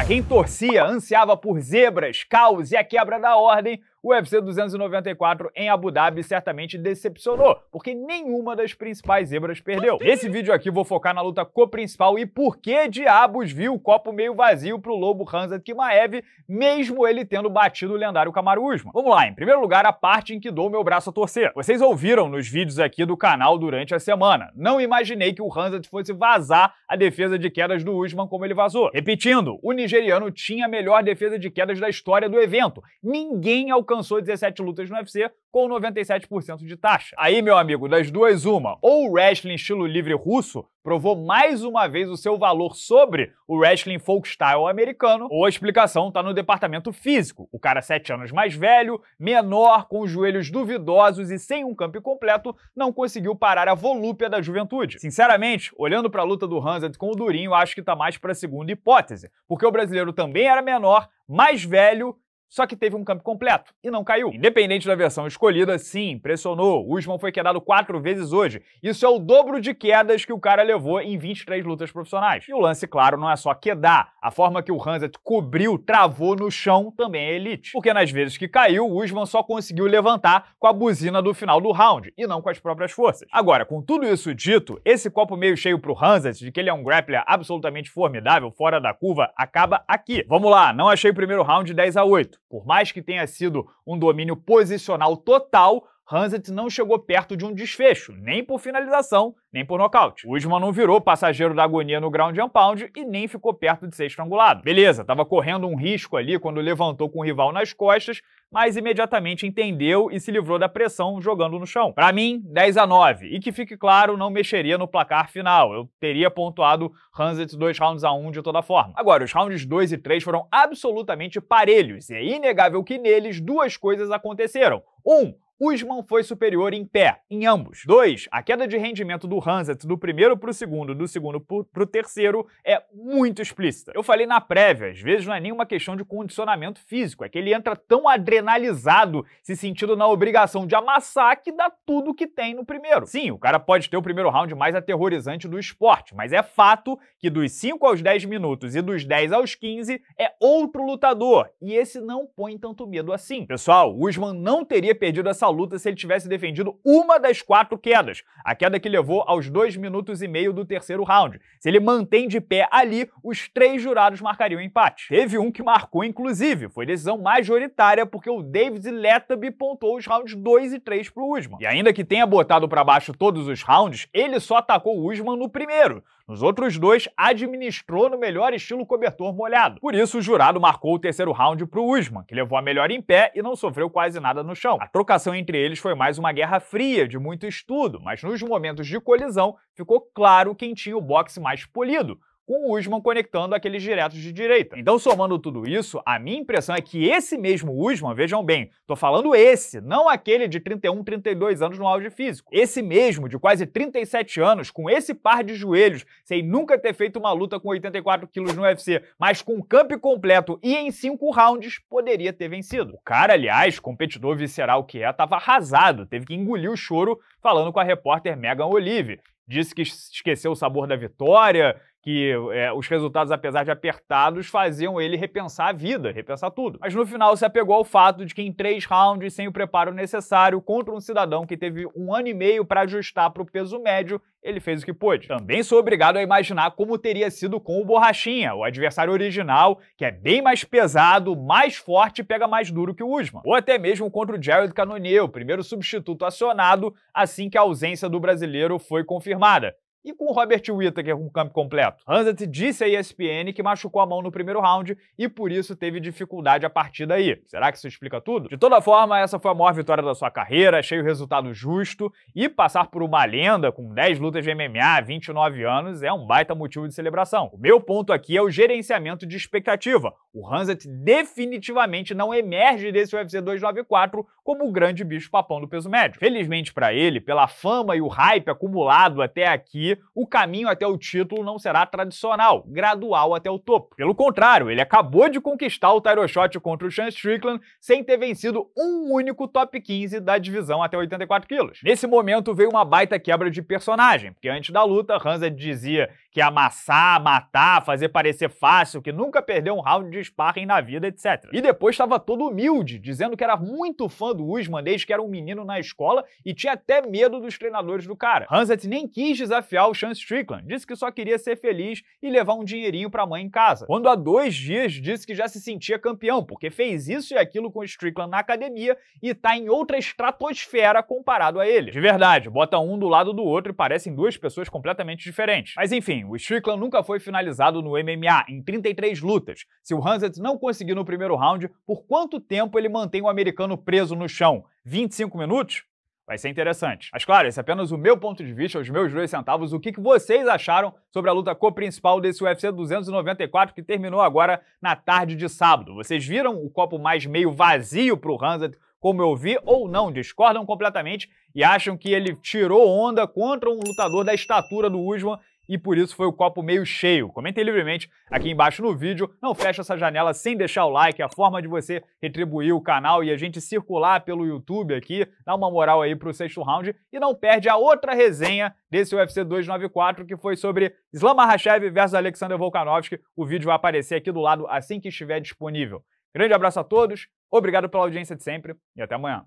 Para quem torcia, ansiava por zebras, caos e a quebra da ordem, o UFC 294 em Abu Dhabi certamente decepcionou, porque nenhuma das principais zebras perdeu. Nesse vídeo aqui vou focar na luta co-principal e por que diabos viu o copo meio vazio pro lobo Hanzat Kimaev, mesmo ele tendo batido o lendário Kamaru Usman. Vamos lá, em primeiro lugar a parte em que dou meu braço a torcer. Vocês ouviram nos vídeos aqui do canal durante a semana. Não imaginei que o Hanzat fosse vazar a defesa de quedas do Usman como ele vazou. Repetindo, o nigeriano tinha a melhor defesa de quedas da história do evento. Ninguém alcançou alcançou 17 lutas no UFC com 97% de taxa. Aí, meu amigo, das duas, uma. Ou o wrestling estilo livre russo provou mais uma vez o seu valor sobre o wrestling folk style americano, ou a explicação está no departamento físico. O cara sete anos mais velho, menor, com os joelhos duvidosos e sem um campo completo, não conseguiu parar a volúpia da juventude. Sinceramente, olhando para a luta do Hansard com o Durinho, acho que está mais para a segunda hipótese, porque o brasileiro também era menor, mais velho só que teve um campo completo e não caiu. Independente da versão escolhida, sim, impressionou. O Usman foi quedado quatro vezes hoje. Isso é o dobro de quedas que o cara levou em 23 lutas profissionais. E o lance, claro, não é só quedar. A forma que o Hanset cobriu, travou no chão também é elite. Porque nas vezes que caiu, o Usman só conseguiu levantar com a buzina do final do round e não com as próprias forças. Agora, com tudo isso dito, esse copo meio cheio pro Hanset de que ele é um grappler absolutamente formidável, fora da curva, acaba aqui. Vamos lá, não achei o primeiro round 10 a 8. Por mais que tenha sido um domínio posicional total, Hanset não chegou perto de um desfecho, nem por finalização, nem por nocaute. Usman não virou passageiro da agonia no ground and pound e nem ficou perto de ser estrangulado. Beleza, tava correndo um risco ali quando levantou com o rival nas costas, mas imediatamente entendeu e se livrou da pressão jogando no chão. Para mim, 10 a 9. E que fique claro, não mexeria no placar final. Eu teria pontuado Hanset 2 rounds a 1 um de toda forma. Agora, os rounds 2 e 3 foram absolutamente parelhos e é inegável que neles duas coisas aconteceram. Um, Usman foi superior em pé, em ambos. 2. A queda de rendimento do Hanset do primeiro para o segundo, do segundo para o terceiro, é muito explícita. Eu falei na prévia, às vezes não é nenhuma questão de condicionamento físico, é que ele entra tão adrenalizado, se sentindo na obrigação de amassar, que dá tudo que tem no primeiro. Sim, o cara pode ter o primeiro round mais aterrorizante do esporte, mas é fato que dos 5 aos 10 minutos e dos 10 aos 15 é outro lutador, e esse não põe tanto medo assim. Pessoal, Usman não teria perdido essa luta se ele tivesse defendido uma das quatro quedas, a queda que levou aos dois minutos e meio do terceiro round. Se ele mantém de pé ali, os três jurados marcariam empate. Teve um que marcou, inclusive, foi decisão majoritária porque o David letaby pontou os rounds 2 e 3 para o Usman. E ainda que tenha botado para baixo todos os rounds, ele só atacou o Usman no primeiro, nos outros dois, administrou no melhor estilo cobertor molhado. Por isso, o jurado marcou o terceiro round para o Usman, que levou a melhor em pé e não sofreu quase nada no chão. A trocação entre eles foi mais uma guerra fria, de muito estudo, mas nos momentos de colisão ficou claro quem tinha o boxe mais polido, com o Usman conectando aqueles diretos de direita. Então, somando tudo isso, a minha impressão é que esse mesmo Usman, vejam bem, tô falando esse, não aquele de 31, 32 anos no auge físico. Esse mesmo, de quase 37 anos, com esse par de joelhos, sem nunca ter feito uma luta com 84 quilos no UFC, mas com um camp completo e em cinco rounds, poderia ter vencido. O cara, aliás, competidor visceral que é, tava arrasado, teve que engolir o choro falando com a repórter Megan Olive disse que esqueceu o sabor da vitória, que é, os resultados, apesar de apertados, faziam ele repensar a vida, repensar tudo. Mas no final se apegou ao fato de que em três rounds, sem o preparo necessário, contra um cidadão que teve um ano e meio para ajustar para o peso médio, ele fez o que pôde. Também sou obrigado a imaginar como teria sido com o Borrachinha, o adversário original, que é bem mais pesado, mais forte e pega mais duro que o Usman. Ou até mesmo contra o Jared Cannonier, o primeiro substituto acionado assim que a ausência do brasileiro foi confirmada. E com Robert Whittaker com o campo completo? Hansett disse à ESPN que machucou a mão no primeiro round e por isso teve dificuldade a partir daí. Será que isso explica tudo? De toda forma, essa foi a maior vitória da sua carreira, achei o resultado justo e passar por uma lenda com 10 lutas de MMA, 29 anos, é um baita motivo de celebração. O meu ponto aqui é o gerenciamento de expectativa. O Hansett definitivamente não emerge desse UFC 294 como o grande bicho papão do peso médio. Felizmente para ele, pela fama e o hype acumulado até aqui, o caminho até o título não será tradicional, gradual até o topo. Pelo contrário, ele acabou de conquistar o title shot contra o Sean Strickland sem ter vencido um único top 15 da divisão até 84 quilos. Nesse momento veio uma baita quebra de personagem, porque antes da luta, Hansa dizia que amassar, matar, fazer parecer fácil, que nunca perdeu um round de sparring na vida, etc. E depois estava todo humilde, dizendo que era muito fã do Usman desde que era um menino na escola e tinha até medo dos treinadores do cara. Hansett nem quis desafiar o Sean Strickland, disse que só queria ser feliz e levar um dinheirinho pra mãe em casa. Quando há dois dias disse que já se sentia campeão, porque fez isso e aquilo com o Strickland na academia e tá em outra estratosfera comparado a ele. De verdade, bota um do lado do outro e parecem duas pessoas completamente diferentes. Mas enfim, bem, o Strickland nunca foi finalizado no MMA em 33 lutas. Se o Hanset não conseguir no primeiro round, por quanto tempo ele mantém o americano preso no chão? 25 minutos? Vai ser interessante. Mas claro, esse é apenas o meu ponto de vista, os meus dois centavos. O que vocês acharam sobre a luta co-principal desse UFC 294 que terminou agora na tarde de sábado? Vocês viram o copo mais meio vazio para o Hanset, como eu vi, ou não? Discordam completamente e acham que ele tirou onda contra um lutador da estatura do Usman e por isso foi o copo meio cheio. Comentem livremente aqui embaixo no vídeo. Não fecha essa janela sem deixar o like, é a forma de você retribuir o canal e a gente circular pelo YouTube aqui, dá uma moral aí pro sexto round e não perde a outra resenha desse UFC 294 que foi sobre Islam Makhachev versus Alexander Volkanovski. O vídeo vai aparecer aqui do lado assim que estiver disponível. Grande abraço a todos, obrigado pela audiência de sempre e até amanhã.